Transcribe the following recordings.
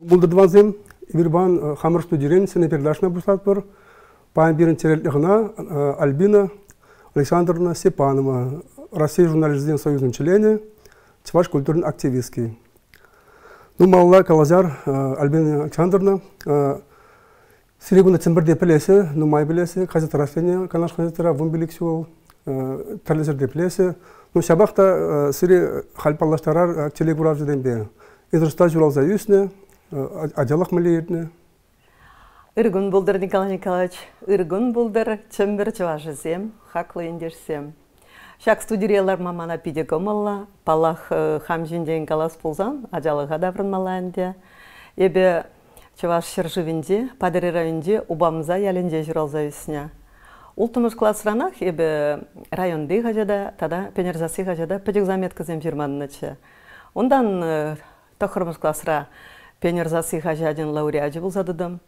Булдырдвазым, Вирбан э, Хамаршну Деренце, Напердашна Буслатпор, Пан Бирин Терельхна, э, Альбина Александровна Сепанова, Россия журналистин союзным члене, Чваш культурный активистки. Ну, Малла Калазар, э, Альбина Александровна, Серегуна тембірде пілесі, нумай білесі, қазет растения, канаш қазетіра, вон біліксі ол, э, тәрлізерде пілесі. Ну, шабақта э, сири халпаллаштарар э, телек бұрап жүренбе. Идырста юсне, юсіне, аделақ мүлейіріне. Иргун булдар, Николай Николаевич, иргун болдыр, чымбір жуажызем, хаклы ендерсем. Шак студириялар мамана пидекомалла, палах хамжин жинден калас пулзан, ажалыға даврын малайынде. Ебе Чеваш Шерживинде, Падери районде, Убамза, Ялинде журалза үсіне. Ул тумыш классранах ебе районды хажада, тада пенерзасы хажада педик заметкізем жирманнычы. Ондан э, тохырмыш классыра пенерзасы хажаден лауреаджы булзадыдым.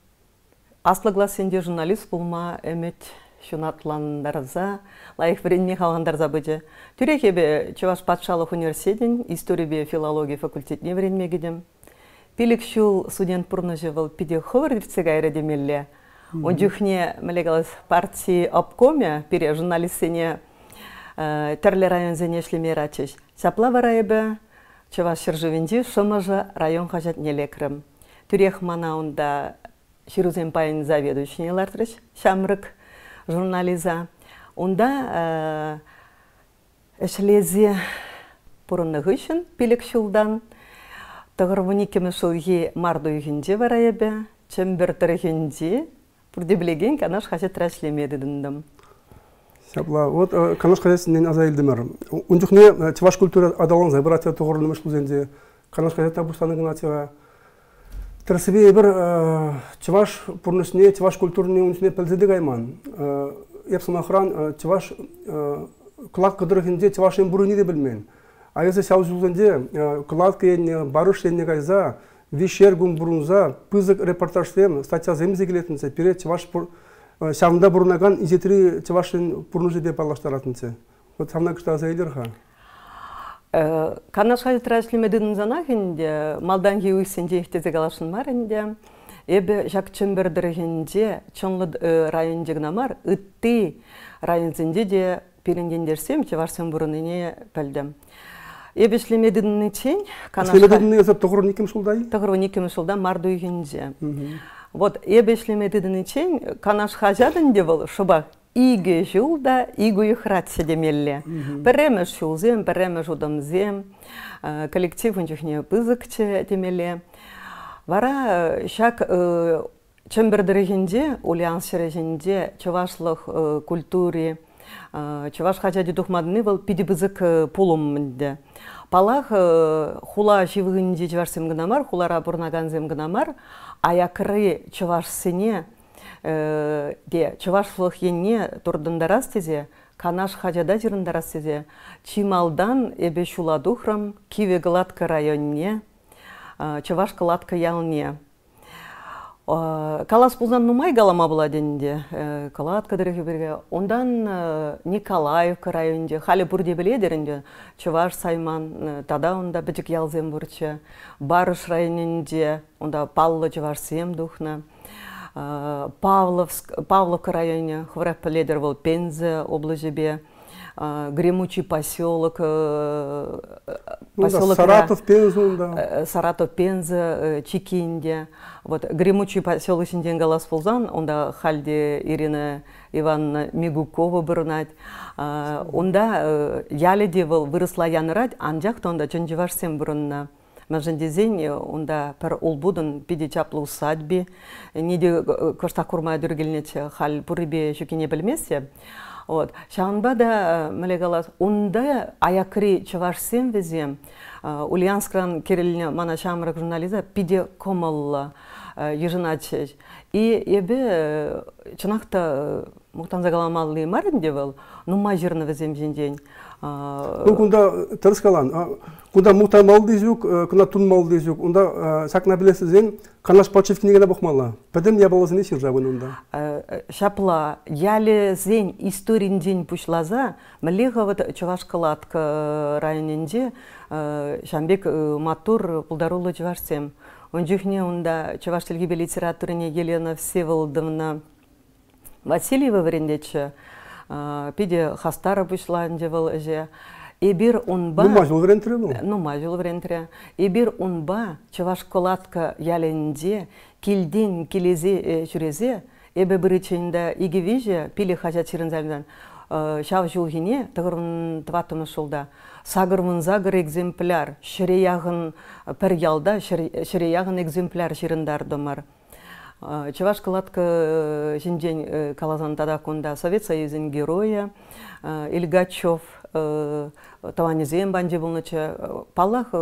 Аслы классенде журналист булма эмет шунатландарза, лайық бірінме қалғандарза бұды. Түрек ебе Чеваш Патшалық университетін история бе филология факультетіне бірінме Пилик шул студент пурны жывыл пиде ховырдерцег Он Он жүхне мәлегалас партии обкоме, пере журналистсене э, тәрлі район зене шлеме рачыш. Чапла варайбы, чуваш район хажат нелекрым. Түрех манаунда ширузен пайын заведующий лартрыш, шамрык журнализа. Онда әшлезе э, пұрынығы үшін пилік шулдан, Тағырвыны кемі шылғы марды үйгінде бар айабе, чем бір тірігінде, бұрды білеген канаш қашы трашлемеді дындым. Сабла, вот э, канаш қасысынен азайылдымыр. не, э, тиваш культура адалан забыратия тұғырылымыш бұзенде, канаш қасыта бұстаны гынатия. Тірсібе бір э, тиваш пұрнысыне, тиваш культурыне үнсіне пілзеді гайман. Епсымахран тиваш, құлақ қыдырығінде тиваш ембұрыны де білмен. Айызы сау жылденде э, кылатка енне, барыш енне гайза, вишер гун бұрынза, пызык репортаждем, статья земзе келетінсе, пере чеваш э, савында бурнаган изетри чевашын бурнужы деп алаштаратынсе. Вот савна кышта заилерха. Э, Канаш хай трашлимедин занахинде, малдан геуисинде ихтезе бар маринде, эбе жак чөмбердірігінде чонлы дегінамар, гнамар, район районзінде де перенгендерсем, чевашын бурыныне пәлдем. Ебешли дынны чень канашка эбишлеме дынны эсеп тогрон никем шулдай тогрон никем шулда марду үйгенже вот эбишлеме дынны канаш канашка де бол шуба иге жылда игуй хратсе демелле береме шулзем береме зем, э, коллектив унчухне пызыкче демелі. вара шак э, э, чембердерегенде улянсерегенде чувашлық культуре чуваш хачади тухмадны был пидибызык э, полом мінде. Палах э, хула гнамар, чувашсем гынамар, хулара бурнаганзем гынамар, аякры сыне, де э, чувашсылық енне турдындарас канаш хачада жырындарас чималдан эбе духрам, киве гладка районне, чуваш гладка ялне. Э, Калас пулзан нумай галама была денде, э, калат берге. Ондан э, Николаевка районде, хали бурде біле сайман, тада онда бітік ялзем Барыш районінде, онда Палла Чуваш сем духна. Павловск, Павловка районе, хврап ледер был Пензе, облажебе э, гремучий поселок, э, поселок ну, да, э, Саратов, Пенза, да. Саратов, Пенза, Чикиндия. Вот гремучий поселок Синденгалас Фулзан, онда Хальди Ирина Ивановна Мигукова бұрынат. Э, а онда э, яле девыл вырысла янырат, анжақ тонда чынжывашсен бұрынна. Мәжіндезен онда пір ол бұдын пиде чаплы усадьбе, неде көрста курма дүргелнеч хал пұрыбе шүкене білмесе вот шағанба да э, мілегалас унда аякри чыгарсем везем э, ульянскран керелине мана шамрак журнализа пиде комалла Еженачеч. Э, и ебе э, чынакта э, муктан загаламалли маринде был, ну мажирны везем жендень. Ну кунда тырыскалан, кунда муктан малды жүк, кунда тун малды жүк, унда сакна билесизен канаш пачев книгада бухмала. Педем я балазын ишин жабын унда. Шапла, яле зен историн день пушлаза, млега вот районенде районинде, Шамбек матур пулдарулы чувашсем. Онжихне унда чаваш тілгі бе литературыне Елена Всеволодовна Васильева варендечі, пиде хастара бұшлан девал әже. Эбир унба... Ну, мажыл варентре бұл? Ну, мажыл варентре. Эбир унба чаваш колатка яленде келден келезе жүрезе, э, эбі бірічінде игі виже пилі хажа чырынзалдан шав э, жылгене тұғырын тватымы шылда сагырмын загыр экземпляр ширеягын э, пір ялда ширеягын экземпляр Чываш чеваш жінден жинжен тада конда совет союзын героя э, ильгачев таванизем банже болныча палах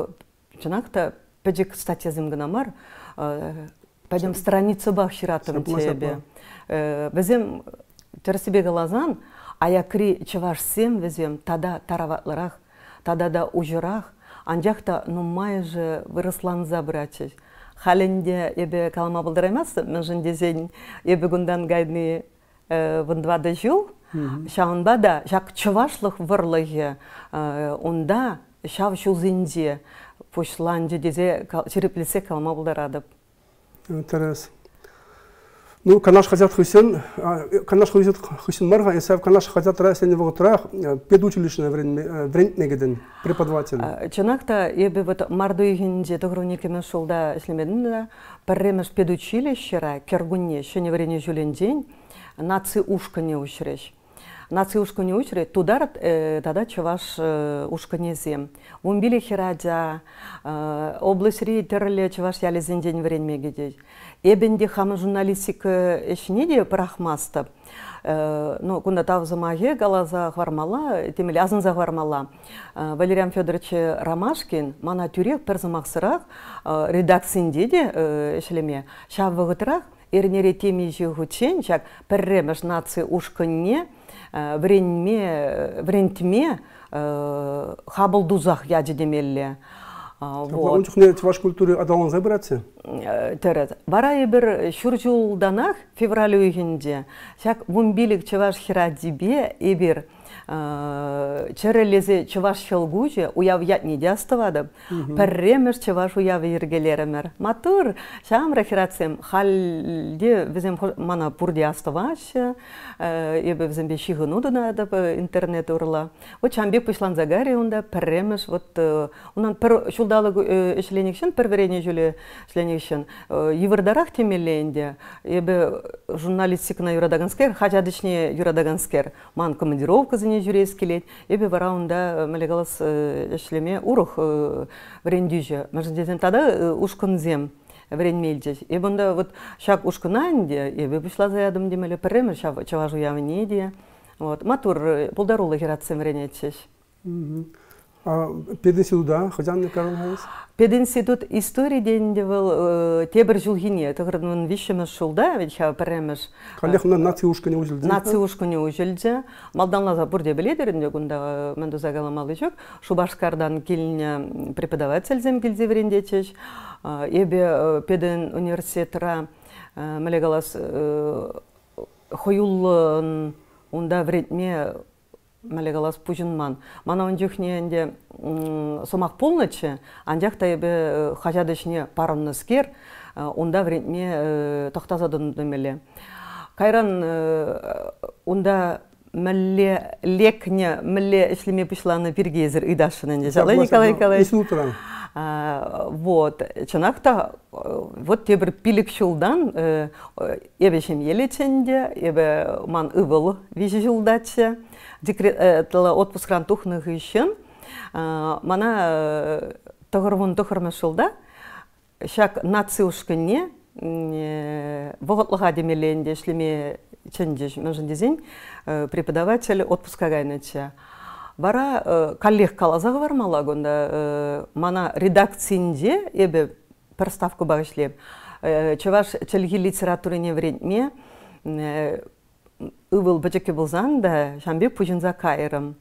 чынакта пәдік статьязым гына бар пәдем страница бах ширатым тебе бізем терсебе лазан аякри чывашсем везем тада тараватлырах, тада да ужырах, анжақта нумай же вырысланза брачыш. халенде ебе калама болдырамас, мен дезен ебе гундан гайны э, вындвады жыл, шағынба да жақ чывашлық вырлығы, онда шав шузинде, пушланже дезе череплесе калма булдырадып Интересно. Ну, канаш хазят Хусен, э, канаш хазят Хусен Марга, и сав канаш хазят Расен его трах, э, педучилищное время, э, время преподаватель. Чанакта я бы вот марду игинде тогруник имен шулда, если медленно, парремеш педучилищера, кергунне, еще не время жулен день, наци ушка не ущеречь наци ушкыне учре тудар тада э, чаваш э, ушкынезем. Умбили хирадя, э, облысри терле чуваш яли зендень время гидей. Эбенде хам журналистика эшнеде прахмаста. Ну, кунда за маге галаза хвармала, азан за хвармала. Валериан Федорович Ромашкин, мана тюрек перзамақсырақ редакциінде де эшлеме, шавы ғытырақ, Эрнере темежі ғучен, чак нации брендме э, брендме э, э, хабыл дузах ядедемелле вот унчухнет ваш культура адалан забраться терет барай бир шуржулданах февраль үйінде шак бумбилик чеваш хирадибе эбир Э, чәрелезе чуваш чолгуче уявят не дястывадым. Пәрремеш чуваш уяв ергелеремер. Матур, шам реферациям халде бізем мана пурде астываш, ебе э, бізім бе шигынудына да интернет урла. Вот бе пышлан загаре онда пәрремеш, вот э, унан пір шулдалы ішленекшін, пір верене жүлі ішленекшін, евырдарах темеленде, ебе журналистикна юрадаганскер, хачадышне юрадаганскер, ман командировка зіне жүрес келет эбе бараунда э, малекалас э, эшлеме урух брендиже э, маждетен тада ушкын зем И бунда вот шаг ушкынанде, и вы пришла за ядом демеле премер шав чаважу явнеде. Вот матур полдарулы хирацем вренечеш пединститутда хожан коронавирус пединститут история дегенде был э, тебір жылгине тыгырдын да ведь я премеш на нациушка не ужелди нациушка не ужелди малданлаза бурде биледеринде гунда э, мендуза загала малычок шубашкардан кильня преподаватель зем келди верендечеш эбе э, педен университетра мелегалас хойул хоюл унда вредме мәлегалас пужинман. Мана он дюхнеенде сомақ полночи, андях тайбе э, хажадышне парымны скер, онда э, вредме э, тоқтазадын дымеле. Кайран онда мәлле лекне, мәлле ішлеме пышланы на идашынын дежалы, Николай Николаевич. Вот, чынақта, вот тебір пилік жылдан, ебе шем елеченде, ебе ман ывыл вежі жылдатшы отпускран э, отпуск рантухных үшін мана э, тұғырвын тұғырмы шылда шак наци ушкынне э, вогытлыга демеленде ишлеме ченжеш нужен дезен преподаватель отпуска гайнача бара коллег калазага бармала гонда мана редакциинде эбе проставку бага ишлеп чуваш литературы не вредне, ұвыл бажеке болзан да шамбек қайырым. кайрым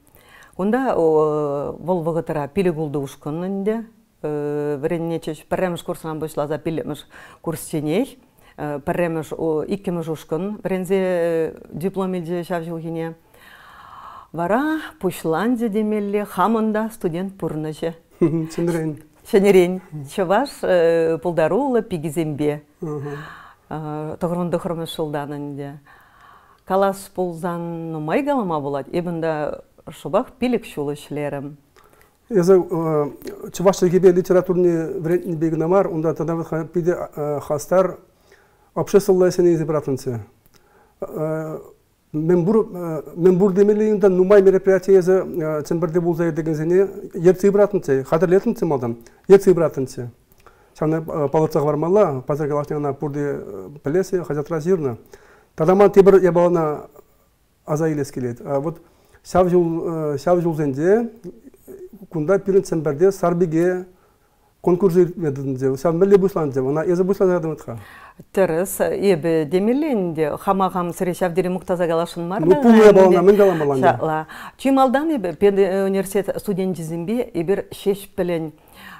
бұл бол пілі күлді ұшқынынды, инде чеш пірреміш курсынан бұшылаза пілеміш курс ченей э, пірреміш иккеміш ұшқын, бірінзе э, диплом илже шавжилгине вара пушланзе демелле хамында студент пурныже сендірен шенерен чаваш э, пулдарулы пигизембе тогрундохромеш шулданынде калас пулзан май галама ибн да шубах пилик шулы шилерим Яза э, чуваш гибе литературный вредный бегнамар, унда тогда пиде э, хастар общественная сене избиратынцы. Э, мембур мембур демели унда нумай мероприятие яза цемберде булзай деген сене ерцы избиратынцы, летанцы малдан, ерцы избиратынцы. Саны палацах вармала, пазар галактина пурде пелесе, хазят разирна тадаман тебір ебалана аза елес келеді вот сәв жылзенде э, кунда пирин цемберде сарбиге конкурс өтмедінде сәв мүлде бұшланды ана езі бұшланды атқа тырыс эбе демиленде хамагам сырешав дере муктаза галашын мар ну пул ебалана мен галам баланда шала чималдан эбе педе э, университет студент дизимби эбир шеш билен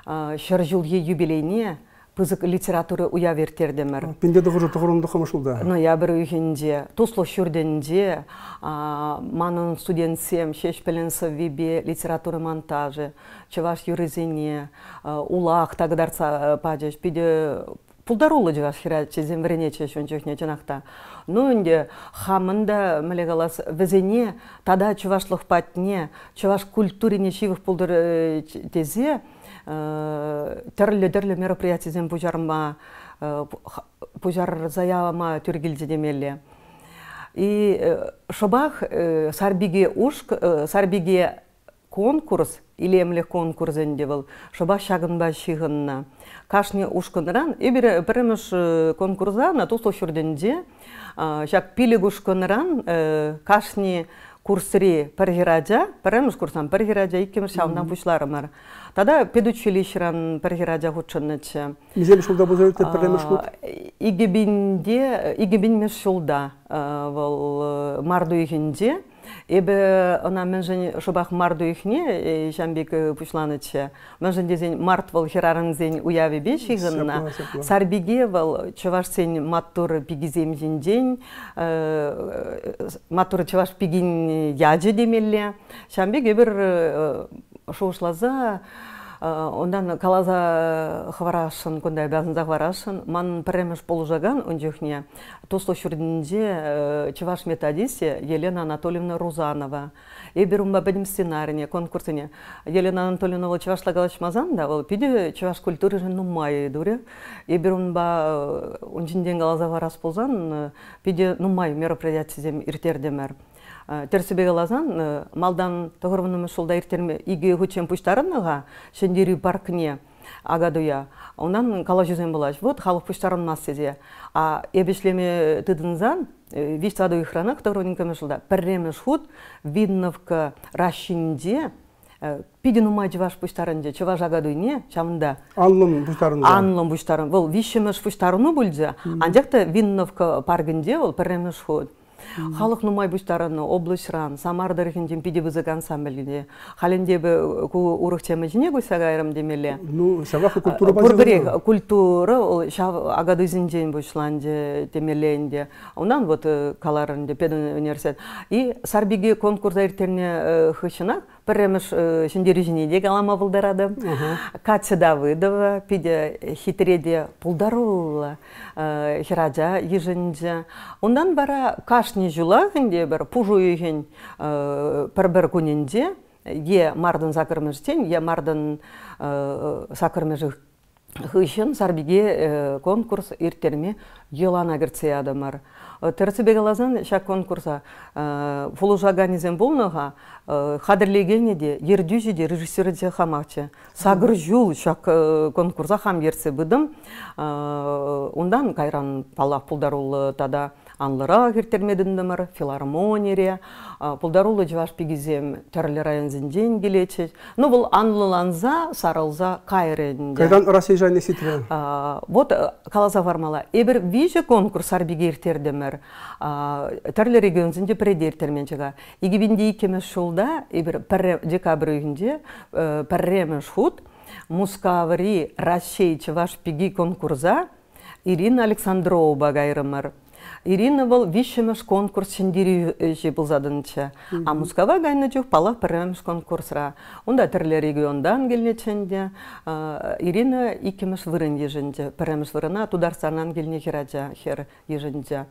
э, шыр жылги юбилейне пызык литература уя вертердемер. Пенде догору тогорунду хамашулда. Ноябрь үйгенде, тусло шүрденде, манын студентсем шеш пеленса вибе литература монтажы, чеваш юрезине, улах тагдарца э, падеш, пиде пулдарулы жеваш хирачезем врене чеш ончехне чынакта ну инде хамында міле візіне, тада чувашлық патне чуваш культурине шивых пулдыр э, тезе э, тірлі тірлі мероприятиеден пужарма бұжар э, заяма түргілді демелле и шобах сарбиге ушк сарбиге конкурс илемле конкурс энде бол шоба шагынба шигынна кашне ушкынран и бир біріміш э, конкурса на тусо шурденде шак пилиг ушкынран э, кашне курсри пергирадя біріміш курсан пергирадя кем шавнан пучларымар тада педучилищран пергирадя хутшыннычы изем шулда бузарыты піріміш хут игебинде игебинмеш шулда э, вол марду игенде эбі она мӹнжӹн шобах марду ихне Жамбек Пучланычы мӹнжӹн дезен март вăл херарынзен уяви беш игынна сарбиге вăл чăвашсен маттур пигизем жинжен матур чăваш пигин яжы демелле Жамбек эбір шоушлаза Э, ондан калаза хварашын кундай бязынза хварашын ман премеш полужаган онжехне тосло шурдинде э, чеваш методисе елена анатольевна рузанова ба бедим сценарийне конкурсине елена анатольевна ол чеваш лагалаш мазанда ол пиде чеваш культуры нумай дуре эберумба э, калаза хвараш болзан пиде май мероприятие иртердемер Э, терсебеге лазан э, малдан тогорванымы шулда иртерме иге хучен пуштарынаға шендері паркне агадуя онан қала жүзен болаш вот халық пуштарын сезе а эбешлеме тыдынзан э, виш саду ихрана тогорванынкеме шулда перреме шут видновка рашинде пидин ума чуваш пуштарынже чуваш агадуйне чамында анлым пуштарын анлым пуштарын вол вишемеш пуштарыну винновка паргінде ол перремеш халық нумай бұштарыны, облышран самар дарыхиндин пидибызык ансамблине халендеби э, ку урых жіне жине ғайрым демелі ну сабақы культура базы культура ол шав агадызинжен бушланже темеленде онан вот э, каларынде университет. и Сарбеге конкурс айртеріне э, хышынак піріміш жүндері э, жүнеде алама бұлдарады. Катя Давыдова, хитреде пұлдарулы, э, хиража ежінде. Ондан бара кашни ғынде бір пұжу үйген э, пір-бір күнінде, е мардын сакырмыштен, е мардың сақырмыз хыщын сарбиге конкурс иртерме елана адамар. Э, Тәрсібегалазын ша конкурса фолужаганизен э, болныға қадірлегене э, де ердюжі де режиссеры де хамахче. Сагыр жул конкурса хам ерсі бұдым. Ондан қайран пала пулдарулы тада анлыра киртермединдимир филармонияре пулдарулы жываш пигизем терлі районзинден келечи ну бул анлыланза сарылза кайренде кайдан россия жайын эситире вот э, калаза бармала эбир виже конкурс арбиге иртердимир терлі регионзинде предертермен жыга эки бинде икимиз шулда эбир декабрь үйүнде э, перремиш мускаври россия чываш пиги конкурза ирина александрова гайрымыр ирина был вишемеш конкурс шендири э, же был заданча а мускава гайна жок пала премш конкурсра онда тирле региондан келнеченде ирина икимеш вырын еженде премш вырына тударсанан келне хераджа хер еженде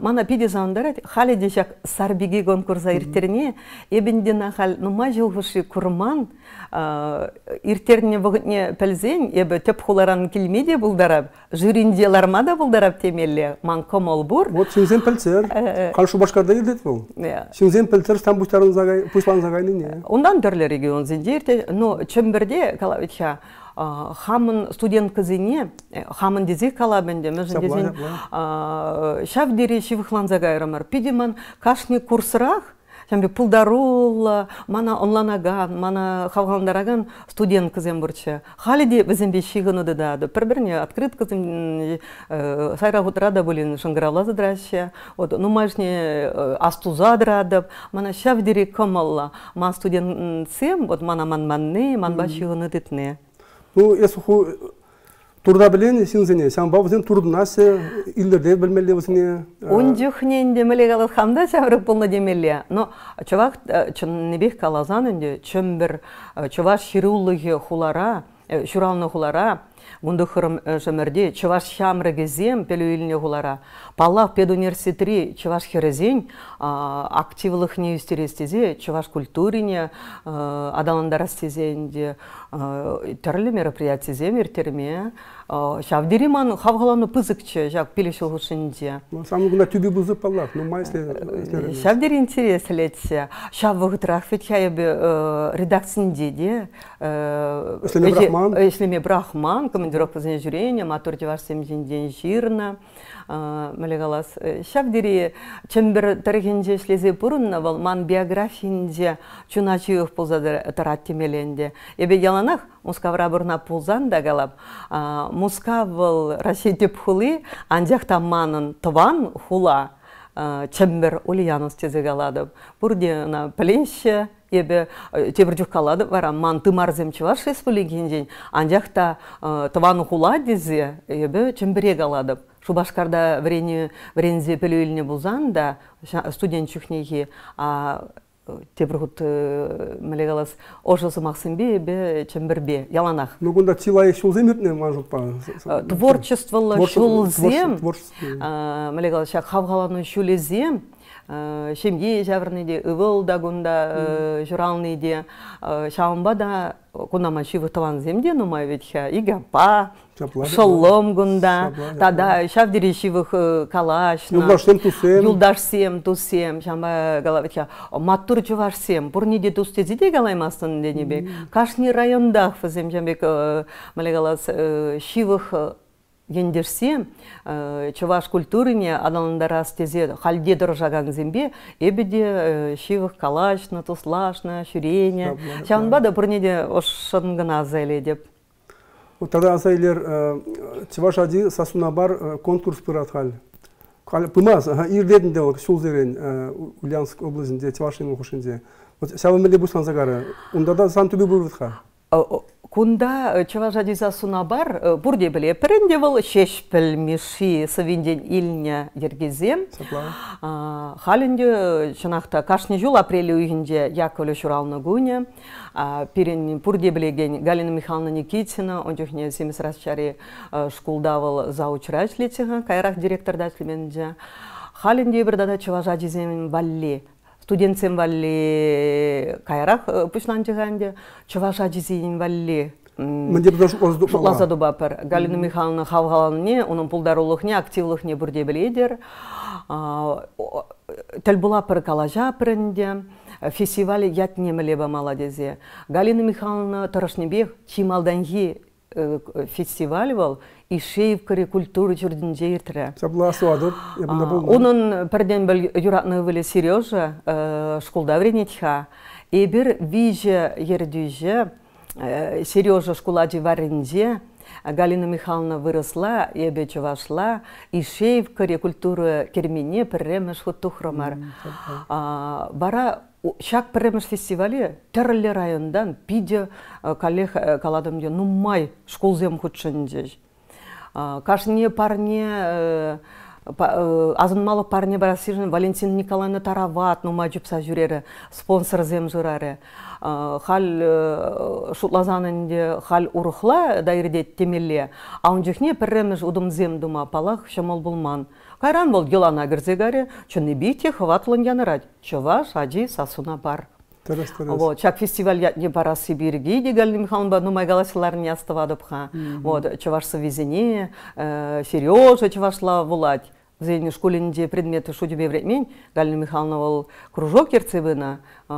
мана пиди заундырат хали дешак сарбиги конкурса иртерне эбиндина хал нума жылгыши курман иртерне вогытне пелзен эбе теп хуларан келмеде булдарап жюринде лармада булдарап темелле ман комол вот сюзен пелцер э, э. калшу башкарда ирдет бул э. сюзен пелцер стан буштарын загай пушлан загайны не ундан төрле регион зиндерте но чөмберде калавича Э, хамын студент кызыне э, хамын дезе кала бенде мөзүн дезин шав дери шивыхланзагайрамар пидиман кашни курсырах Шамбе мана онланаган, мана хавгаландараган студент кызым бурчы. Халиди бізім бе дады. Пір-бірне открыт кызым э, сайра ғутрада болин шынгырала Вот, ну мажне асту Мана шавдири комалла. Ман студент сем, вот мана ман манны, ман ба шигыны дытны ну ху турда билен синзене сам бабызен насе, илдерде Он бузне ундюхнен демеле калат хамда саврык болна демеле но чувак э, чыннебех калазан инде чөмбір, э, чуваш хируллыгы хулара э, шуралны хулара Вунду хырым жамырде чываш шамры гезем пелю илне гулара. Паллав педуниверситри чываш херезень активлых не юстерестезе, чываш культурине э, адаландарастезенде э, терлі мероприятиезе мертерме. Э, Шавдириман хавгалану пызыкчы жак пелешил хушинде. Саму гуна тюби бузы паллав, ну майсле. Шавдир интерес летсе. Шав вагытрах фетхайбе редакцинде де. Эшлеме Брахман. Эшлеме Брахман, командировка зіне жүрені, матур жевар семжінден жирна, Сейчас э, дери, чем бер тарыгенде шлезе бұрынна вал, ман биографиінде чуна чүйіқ пулзады тарат темеленде. Эбе яланах, мускавра бұрна ползан да галап, мускав вал рашетеп хулы, там манын тван хула, Э, чембер ульянос тезегаладып. Бурде на пленще ебе э, тебірдюккалады бара манты марзем чеваш республикинден э, та тывану хула дезе ебе чембірег аладып шубашкарда врени врензе пелюильне булзан да студент чухнеги тебіргут э, мәлегалас ошосы мақсымбе бе чембірбе яланах ну гунда тилай шулземиртне манжупа э, творчестволы шулзем э, мәлегалас шак хавгаланы шулезем Э, шемге де ывыл да гунда э, де э, шаумба да кунама шивы таван земде нумай ветха игапа шолом гунда тада шавдири шивых калашна юлдашсем тусем юлдашсем тусем шамба гала ветха маттур чувашсем бурниде тустезиде галаймасын денебек кашни райондах фызем жамбек малегалас шивых гендерсе э, чуваш культурыне аналандарас астезе халде жаған зембе эбеде шивых э, калачна туслашна шүрене чанба да бірнеде ошын гына азайле деп тогда азайлер э, чуваш ади сасуна бар конкурс пыратхаль пымаз де ол шулзерен ульянск областинде чувашин оқушинде вот сявымеле бусан загары унда сан түбі бұрвытха кунда э, чаважади суна бар э, бурде биле пиринде бул шеш билмиши сывинден илне ергезем халинде э, чынакта кашни жыл үйінде уйгинде яковле шуралны гуне пирин бурде галина михайловна никитина ончухне семис расчари шкулдавыл заучрач кайрах директор директордачлименде халинде бир дада чаважади земин студентсем валли э, кайрах э, пушнан жиганде чуваша жизин валли мынде бир шутласа дубапыр галина михайловна халгаланне унун пулдарулухне активлухне бурде билейдер тіл бұлапыр калажа пірінде фестиваль ятнемелебе маладезе галина михайловна тұрышнебек чималданги Э, фестиваль бол ишеев кыри культура жүрдүн жээртире согласуадып онун пирден бел юратны биле сережа э, шкулда вренетха эбир виже ердюже э, сережа шкулади варенде галина михайловна выросла эбе чувашла ишеев культуры кермене пирре мышхуттухромар бара Шак піріміш фестивалі тірлі райондан пиде коллег каладымде нумай школзем худшынде. Кашне парне азынмалы парне барасижен Валентин Николаевна Тарават нумай жыпса жүрері, спонсор зем жүрәрі. Хал шутлазанынде хал урыхла дайырдет темелле, аунжихне піріміш удымзем дума палақ шамал булман. Кайран бол Гелана чын чынны бейте хватлын янырать. Чуваш, ади, сасуна бар. Тарас, тарас. Вот, чак фестиваль не бара Сибирги, Дегальни Михайловна, ну, майгала селар не остывадыпха. Вот, чувашса э, Сережа чувашла вулать. В школе школінде предметы шудебе времен, Галина Михайловна ол кружок ерцебіна, э,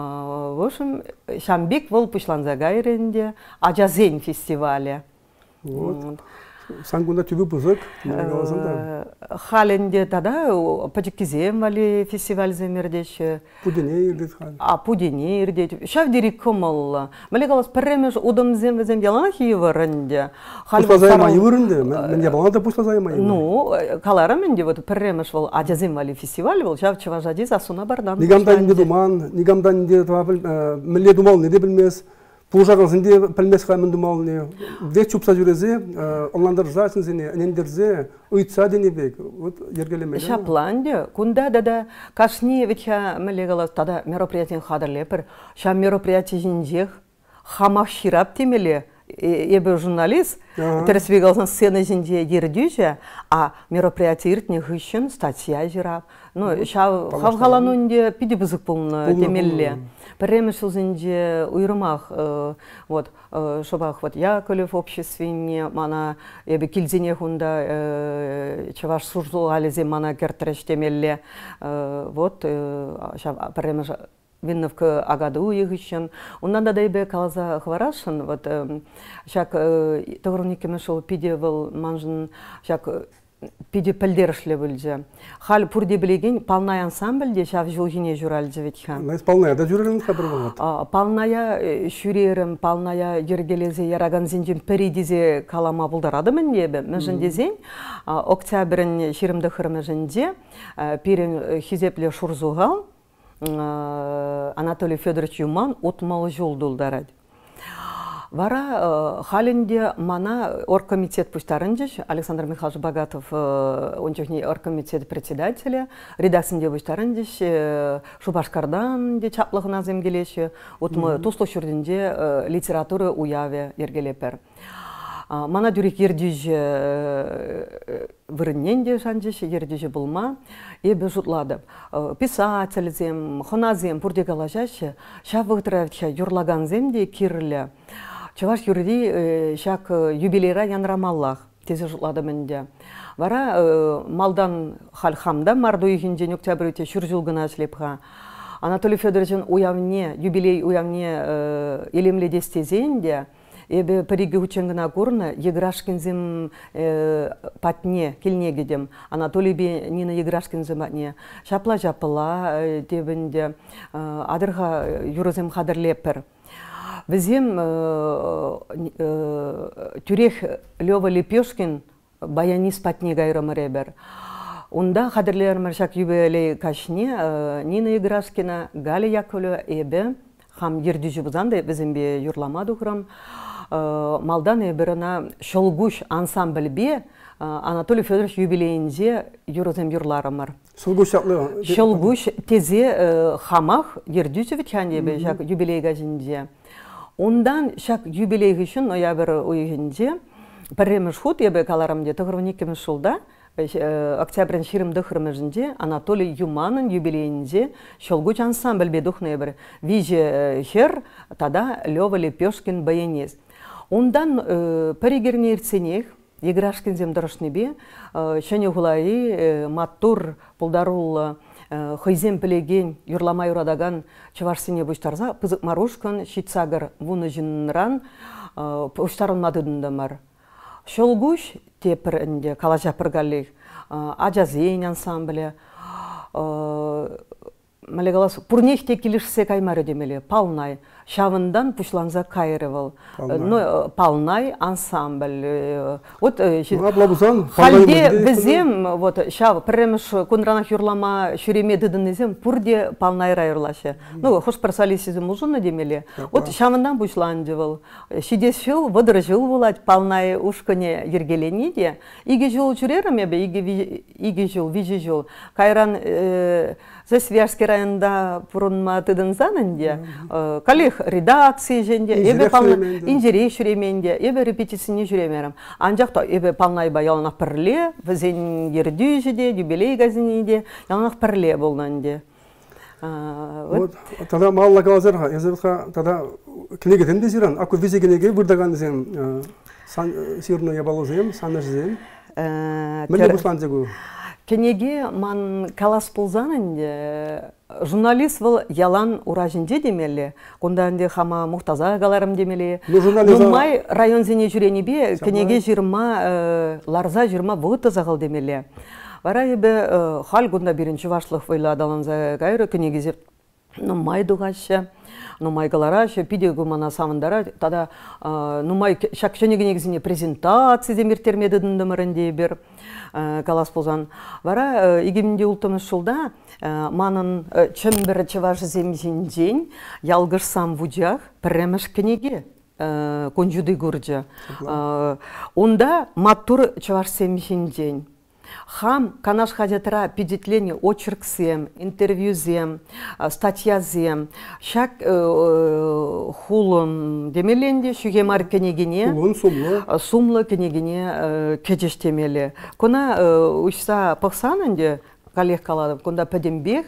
в общем, Шамбик был ол пышланзагайренде, ажа зейн фестиваля. Вот сангунда түбү бузык э, халенде тада пажикизем вали фестиваль земердеш Пудене ирдет хал а пудине ирдет шавдири комалла мали галас перемеш удам зем везем ялана хиеварынде хал пазайма юрынде мен э, баланда пуслазайма ну э, калара мәнде де вот перемеш вал ажазем вали фестиваль вал шав чеважадис асуна бардан нигамдан не думан нигамдан не де табыл милле думал не де билмес пулжардан зінде пілмесқа думал не век чупса жүрезе онландар жасын зене нендерзе ұйтса денебек вот ергелеме шапландия кунда дада кашни веча мелегала тада мероприятиен хадырлепір ша мероприятиен жех хамах ширап темеле я был журналист тәресбек на сцену жінде ердүйже а мероприятие иртне үшін статья жирап ну шав хавгаланунде пиди бызык пулны демелле премеш узинде Уйрмах, э, вот э, шобах вот я обществе, общественне мана я бы кильзине хунда э, чаваш сурзул алезе, мана кертрешт демелле вот сейчас, прямо винновка агаду У нас да дайбе қалаза хварашен, вот, шак, э, тұғырынекеме шол пиде был манжен, шак, э, пиде пілдершлі білді. Хал пурде полная ансамбль ансамбльде шав жылгине жүралді ветхі. Найс полная, да жүрелін қабыр болады? Полная шүрерім, палная жергелезе э, яраган зенжен передизе калама бұлдарады мен дебі. Мәжін дезен, октябрін шерімді қырмы жінде, перен хизепле шурзугал. Анатолий Федорович Юман отмалы жол Дулдарад. Вара э, халінде мана оргкомитет пуштарынжыш, Александр Михайлович Богатов, э, чехни оргкомитет председателя, редаксінде пуштарынжыш, э, Шубашкардан де чаплығына земгелеші, отмы тұслы шүрдінде литература уяве Ергелепер мана дүрек ердеже э, э, вырыннен де жанжеше ердеже болма эбе жұтлады э, писательзем хоназем пурдекала жаще юрлаган юрлаганзем де керілі. чаваш юрди шақ юбилейра янрамаллах тезе жұтлады мінде. вара малдан халхамда марду ихинжен октябрь өте шүржулгына шлепха Анатолий Федоровичен уявне, юбилей уявне э, елемле эбе париге ученгына горна еграшкинзем э, патне келнегедем анатолий бе нина еграшкинзем патне шапла жапыла дебінде э, э, адырға юрозем хадырлеппер бізем тюрех лева лепешкин баянист патне гайрамыребер Унда хадырлер маршак юбилей кашне Нина Играшкина, Галя Яковлева, Эбе, хам ерді жүбізанды бе юрлама құрам. Э, малдан біріна шолгуш ансамбльбе э, Анатолий Федорович юбилейінде юрозем юрларымыр. Шолгуш атлы? Шолгуш тезе э, хамах ердюсевич хандебе жақ юбилей Ондан шак юбилей үшін ноябрь ойығынде Пәрреміш худ ебе каларымде тұғырвыникеміш жылда октябрьн ширымды жынде Анатолий Юманын юбилейінде шолгуч ансамбль бедухнебір. Виже хер тада Лёва Лепешкин баянез. Ондан э, паригерне ирсенек, еграшкинзем дұрышнебе, э, шәне ғылайы э, маттур бұлдарулы хыйзем пілеген юрламай ұрадаған чавашсине бұштарза, пызык марушкан шитсағыр бұны жынран бұштарын мадыдындамар. Шолгуш тепірінде калажа піргалли ажазейн ансамблі, Мәлегалас, пурнехте келішсе каймары демелі, палнай, шавындан пушланза кайрывал ну э, палнай ансамбль э, вот э, халде бізем вот шав премеш кунранах юрлама шүреме дыдынезем пурде палнай райырлашы ну хош парсалисизм ужуна демеле вот шавындан пушланжывал шидес жыл выдыр жыл болать палнай ушкыне ергелени иге жол жүрерім ебе иге жол вижи жол кайран Засвияжский районда бұрынма тыдын занынде, э, коллег редакции жінде, ебе пална инжирей жүременде, ебе репетицияны жүремерім. то, ебе палнайба яланақ пірле, візен ерді жүде, юбилей газинеде, яланақ пірле болнанде. Вот, тогда мало я забыл, тогда кінегеден зиран, аку визе кінеге бұрдаған дезен, э, э, сирно ябалу жем, саны жем. Міне бұслан дегу кенеге ман калас болзанын э, журналист был ялан уражинде демеле инде хама муртаза агаларым демеле нумай район зене жүренебе кенеге жиырма э, ларза жиырма вытыз зағыл демеле вара эбе э, хал кунда биринчи башлык войла даланза кенеге кенегизеп нумай нумайгалара ше мана самындара тада нумай шакшенеге негизине презентация демиртерме дедіндімірінде бер калас болзан вара игиминде ултымыш жылда манын чым бир чываш земжинжен сам вудях премеш книги конжуды гурджа онда матур чываш земжинжен хам канаш зем интервью зем интервьюзем э, статьязем шак э, э, хулым демеленде шугемар кенегине сумлы кенегине кечештемели куна учса пыксанынде калех каладым кунда пәдембек,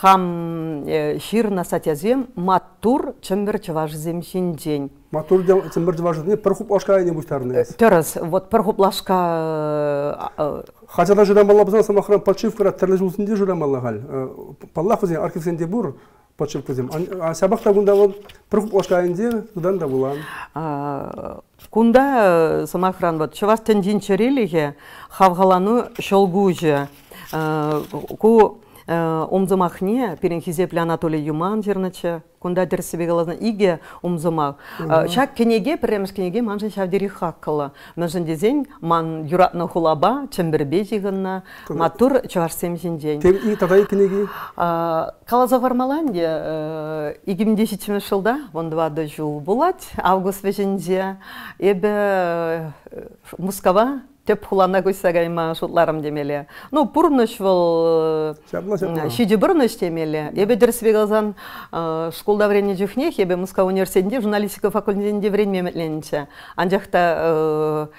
хам ширна э, сатязем матур чымбір чыважызем день. Матур чымбір чыважызем пір хуп ашқа айне бұштарыныз? Э, Теріз, вот пір хуп лашқа... Э, Хачада жүрам алла бізна самахран патшив кара тірлі жылсынде жүрам алла хал. Паллах өзен архивсенде бұр патшив кізем. Сабақта күнда вот пір хуп лашқа айнде күдан да болан. Кунда самахран вот чываш тендин чырелеге хавғалану шолгужы. Ку омзымахне э, перенхизепле Анатолий Юман жерначе кунда дерсебе галазна иге омзымах. Шак э, кенеге премш кенеге манжын шавдери хаккала. Манжын дезен ман юратна хулаба чембербе жигынна матур чаварсем жинжен. Тем и тадай кенеге? Э, Калаза вармаланде игимде шичиме шылда вондва да жул булат август вежинде эбе мускава теп хулана койсагайма шутларым демеле. Ну, бұрныш вол э, э, шиди бұрныш демеле. Ебе дерсвегалзан э, школда врене жүхнех, ебе Москва университетінде журналистика факультетінде врене меметленінше. Анжақта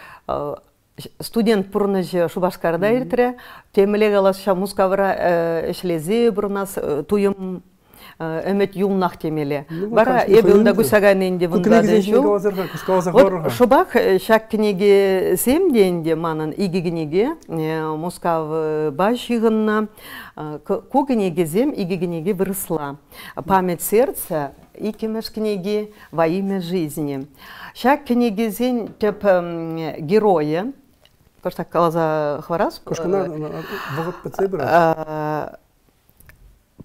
студент пурныш шубашкарда ертіре, темеле галаша мұскавыра эшлезе бұрнас, туйым Э, өмет юмнах темеле. Бара эбе унда гусаганенде вунда дежу. Вот шубах э, шак сем манан иги книги э, Москав ку книги зем иги книги выросла. Память сердца икемеш книги во имя жизни. Шак книги зен героя. хварас.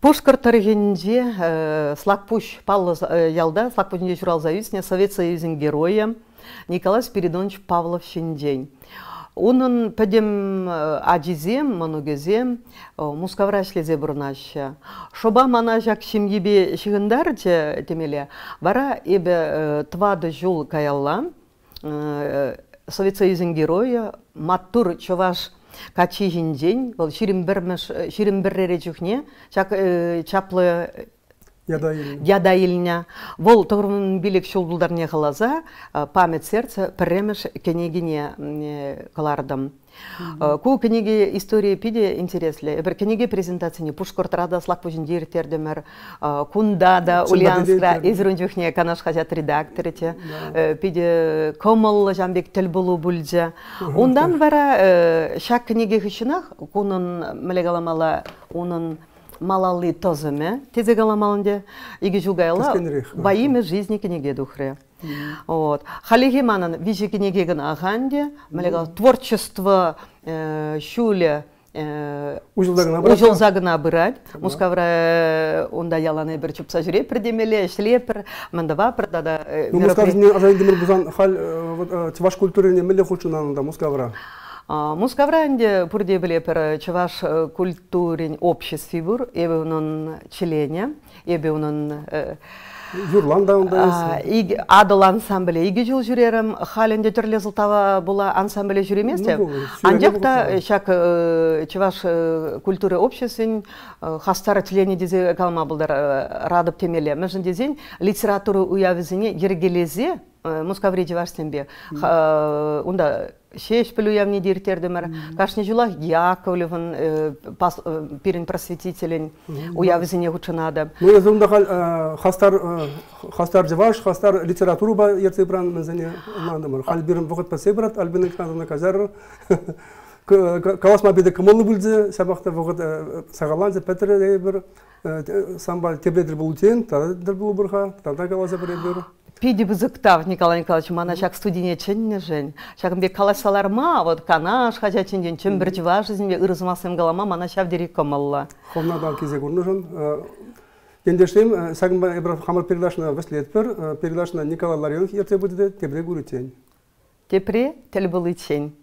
Пушкар Таргенде, э, Слакпуш Павла э, ялда, Слакпушінде Журал Зависіне Совет Союзен героя Николай Спиридонович Павлов Шиндень. Унын пәдем э, ажизем, манугезем, мускаврашлезе бұрнашы. Шоба мана жак шимгебе шығындар же темеле, бара ебе твады жул каялла, Совет Союзен героя, Матур чуваш качи жинжен, бұл 21 рере чаплы яда илня яда илня вол шолдылдар не қылаза халаза э, память сердца премеш кенегине э, калардым э, Ку книги история пиде интересле. Бір книги презентацияны Пушкортарада слак пужин дейіртердімір, Кунда да, Ульянскра, Изрунжухне, Канаш хазят редакторите, пиде Комыл жанбек тіл болу бүлже. Ондан вара шак книги хышынах, кунын мелегаламала оның малалли тозыме тезегала малынде иги жугайла баимы жизни кенеге духре вот халиге манын вижи кенеге гын аганде млега творчество э, шуле э, ужылзагына бырать мускавра унда э, яланы бир чупса жүре пір демеле ішле пір мындава пір дада мускавра азайын демир бузан халь чуваш культурыне милли хулчунанында мускавра Мускавранде пера чеваш э, культурин обществибур, он фигур, члене, э, Юрланда он да и Адыл ансамбле иге жыл жүрерім, халінде түрлі зылтава была ансамбле жүремес де. Анжақта шак чеваш культуры общесын э, хастар члене дизе калма бұлдар радып темеле. Мәжін дезен литературу уявизине ергелезе, Мускавриди варсенбе, унда Шеш пілу явне диртердімір, кашны жулах Яковлевын э, перін э, просветителін уявызіне ғучынады. Ну, хал э, хастар, хастар жываш, хастар литературу ба ерте бран мәзіне ұландымыр. Хал бірін бұғыт пасе брат, альбінің қандына казар. Каласма беді кымылы бүлді, сабақты бұғыт сағалан зі пәтірі бір, самбал тебедір бұл тен, тадыр бұл бұрға, тада каласа бір пиди бызыктав Николай Николаевич, мана жак студине ченне жен. Шагымде калашаларма, вот канаш, хача ченген чен бір жива жизньме ырызмасым галама, мана шав дерек комалла. Холна дал кезе гурнужон. Э, Ендештем, э, сагым Ибрав э, Хамар передашна веслетпер, передашна Николай Ларионов ерте будет тебре гуру тень. Тепре тель был тень.